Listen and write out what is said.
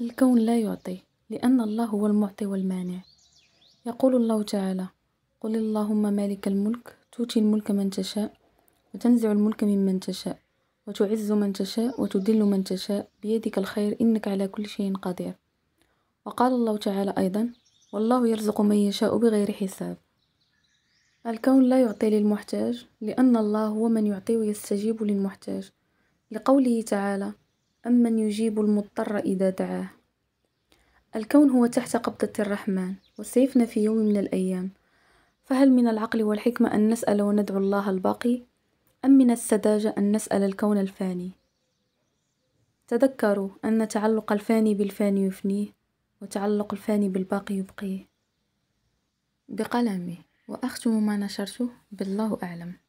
الكون لا يعطي لأن الله هو المعطي والمانع يقول الله تعالى قل اللهم مالك الملك تؤتي الملك من تشاء وتنزع الملك ممن تشاء وتعز من تشاء وتدل من تشاء بيدك الخير إنك على كل شيء قدير وقال الله تعالى أيضا والله يرزق من يشاء بغير حساب الكون لا يعطي للمحتاج لأن الله هو من يعطي ويستجيب للمحتاج لقوله تعالى أم من يجيب المضطر إذا دعاه الكون هو تحت قبضة الرحمن وسيفنا في يوم من الأيام فهل من العقل والحكمة أن نسأل وندعو الله الباقي أم من السذاجة أن نسأل الكون الفاني تذكروا أن تعلق الفاني بالفاني يفنيه وتعلق الفاني بالباقي يبقيه بقلمي وأختم ما نشرته بالله أعلم